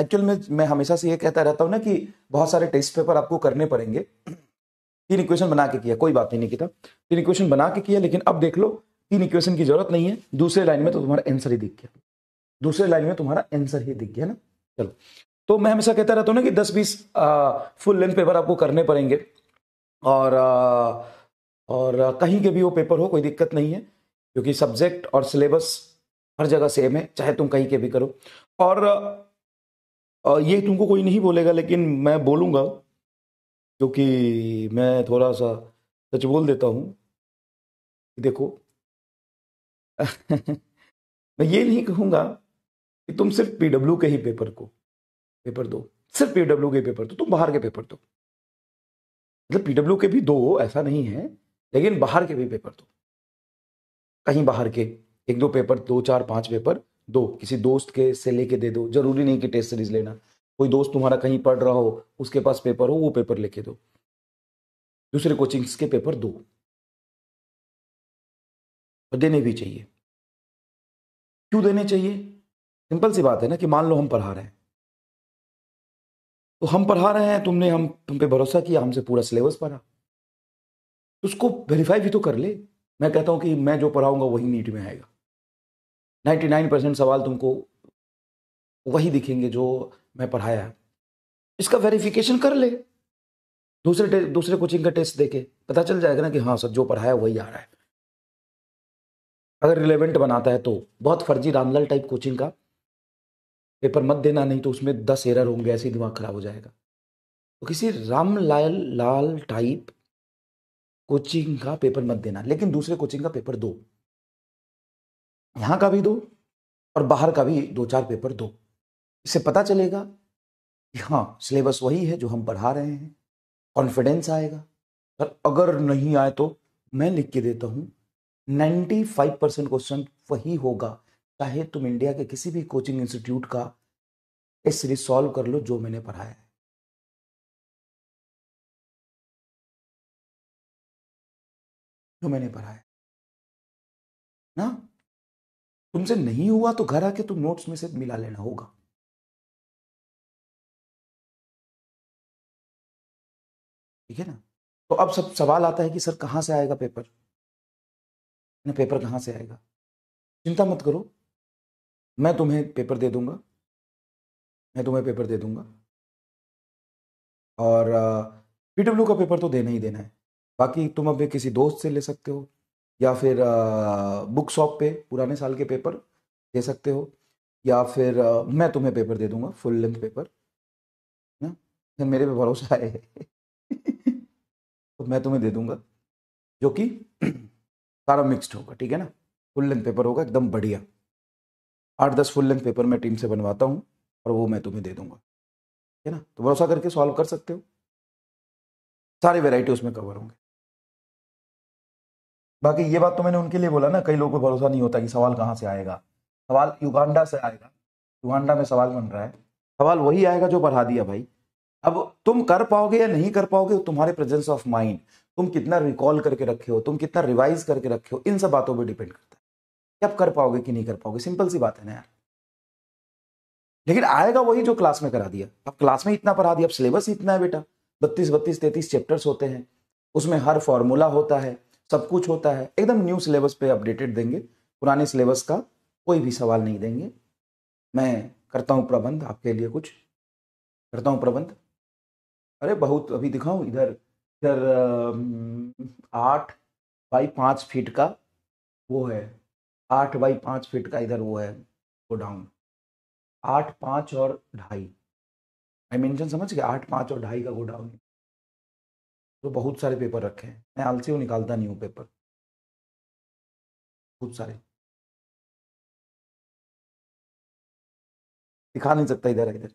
actual में मैं हमेशा से ये कहता रहता हूँ ना कि बहुत सारे टेस्ट पेपर आपको करने पड़ेंगे तीन इक्वेशन बना के किया कोई बात नहीं निकिता तीन इक्वेशन बना के किया लेकिन अब देख लो तीन इक्वेशन की जरूरत नहीं है दूसरे लाइन में तो तुम्हारा आंसर ही दिख गया दूसरे लाइन में तुम्हारा आंसर ही दिख गया ना चलो तो मैं हमेशा कहता रहता हूँ ना कि दस बीस फुल लेंथ पेपर आपको करने पड़ेंगे और आ, और कहीं के भी वो पेपर हो कोई दिक्कत नहीं है क्योंकि सब्जेक्ट और सिलेबस हर जगह सेम है चाहे तुम कहीं के भी करो और ये तुमको कोई नहीं बोलेगा लेकिन मैं बोलूँगा क्योंकि मैं थोड़ा सा सच बोल देता हूँ देखो मैं ये नहीं कहूँगा कि तुम सिर्फ डब्ल्यू के ही पेपर को पेपर दो सिर्फ पीडब्ल्यू के पेपर दो तुम बाहर के पेपर दो मतलब पी डब्ल्यू के भी दो ऐसा नहीं है लेकिन बाहर के भी पेपर दो कहीं बाहर के एक दो पेपर दो चार पांच पेपर दो किसी दोस्त के से लेके दे दो जरूरी नहीं कि टेस्ट सीरीज लेना कोई दोस्त तुम्हारा कहीं पढ़ रहा हो उसके पास पेपर हो वो पेपर लेके दो दूसरे कोचिंग्स के पेपर दो और देने भी चाहिए क्यों देने चाहिए सिंपल सी बात है ना कि मान लो हम पढ़ा रहे हैं तो हम पढ़ा रहे हैं तुमने हम तुम पे भरोसा किया हमसे पूरा सिलेबस पढ़ा उसको वेरीफाई भी तो कर ले मैं कहता हूं कि मैं जो पढ़ाऊंगा वही नीट में आएगा नाइन परसेंट सवाल तुमको वही दिखेंगे जो मैं पढ़ाया है इसका वेरिफिकेशन कर ले दूसरे दूसरे कोचिंग का टेस्ट देके पता चल जाएगा ना कि हाँ सर जो पढ़ाया वही आ रहा है अगर रिलेवेंट बनाता है तो बहुत फर्जी रामलाल टाइप कोचिंग का पेपर मत देना नहीं तो उसमें दस एरर होंगे ऐसे दिमाग खराब हो जाएगा तो किसी रामलाल लाल टाइप कोचिंग का पेपर मत देना लेकिन दूसरे कोचिंग का पेपर दो यहाँ का भी दो और बाहर का भी दो चार पेपर दो इससे पता चलेगा कि हाँ सिलेबस वही है जो हम पढ़ा रहे हैं कॉन्फिडेंस आएगा पर अगर नहीं आए तो मैं लिख के देता हूँ फाइव परसेंट क्वेश्चन वही होगा चाहे तुम इंडिया के किसी भी कोचिंग इंस्टीट्यूट का इस सीरीज सॉल्व कर लो जो मैंने पढ़ाया है जो मैंने पढ़ाया ना तुमसे नहीं हुआ तो घर आके तुम नोट्स में से मिला लेना होगा ठीक है ना तो अब सब सवाल आता है कि सर कहाँ से आएगा पेपर ना पेपर कहाँ से आएगा चिंता मत करो मैं तुम्हें पेपर दे दूंगा मैं तुम्हें पेपर दे दूंगा और पीडब्ल्यू का पेपर तो देना ही देना है बाकी तुम अब किसी दोस्त से ले सकते हो या फिर बुक शॉप पे पुराने साल के पेपर दे सकते हो या फिर मैं तुम्हें पेपर दे दूंगा फुल लेंथ पेपर ना फिर मेरे पे भरोसा है तो मैं तुम्हें दे दूंगा जो कि सारा मिक्स्ड होगा ठीक है ना फुल लेंथ पेपर होगा एकदम बढ़िया आठ दस फुल लेंथ पेपर मैं टीम से बनवाता हूँ और वो मैं तुम्हें दे दूंगा ठीक है ना तो भरोसा करके सॉल्व कर सकते हो सारी वेराइटी उसमें कवर होंगे बाकी ये बात तो मैंने उनके लिए बोला ना कई लोगों को भरोसा नहीं होता कि सवाल कहाँ से आएगा सवाल युगांडा से आएगा युगांडा में सवाल बन रहा है सवाल वही आएगा जो बढ़ा दिया भाई अब तुम कर पाओगे या नहीं कर पाओगे तुम्हारे प्रेजेंस ऑफ माइंड तुम कितना रिकॉल करके रखे हो तुम कितना रिवाइज करके रखे हो इन सब बातों पर डिपेंड करता है कि अब कर पाओगे कि नहीं कर पाओगे सिंपल सी बात है ना यार लेकिन आएगा वही जो क्लास में करा दिया अब क्लास में इतना पढ़ा दिया अब सिलेबस इतना है बेटा बत्तीस बत्तीस तैतीस चैप्टर्स होते हैं उसमें हर फॉर्मूला होता है सब कुछ होता है एकदम न्यू सिलेबस पे अपडेटेड देंगे पुराने सिलेबस का कोई भी सवाल नहीं देंगे मैं करता हूँ प्रबंध आपके लिए कुछ करता हूँ प्रबंध अरे बहुत अभी दिखाऊँ इधर इधर आठ बाई पाँच फीट का वो है आठ बाई पाँच फीट का इधर वो है वो डाउन आठ पाँच और ढाई डायमेंशन समझ गया आठ पाँच और ढाई का गोडाउन है तो बहुत सारे पेपर रखे हैं मैं आलसी हूँ निकालता नहीं हूँ पेपर बहुत सारे दिखा नहीं सकता इधर इधर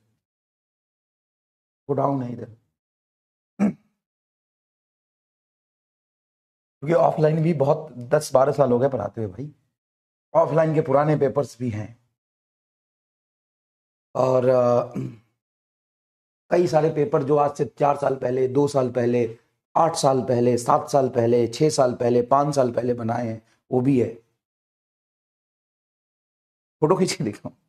वो डाउन है इधर क्योंकि ऑफलाइन भी बहुत दस बारह साल हो गए पढ़ाते हुए भाई ऑफलाइन के पुराने पेपर्स भी हैं और आ, कई सारे पेपर जो आज से चार साल पहले दो साल पहले आठ साल पहले सात साल पहले छह साल पहले पांच साल पहले बनाए हैं वो भी है फोटो खींचे के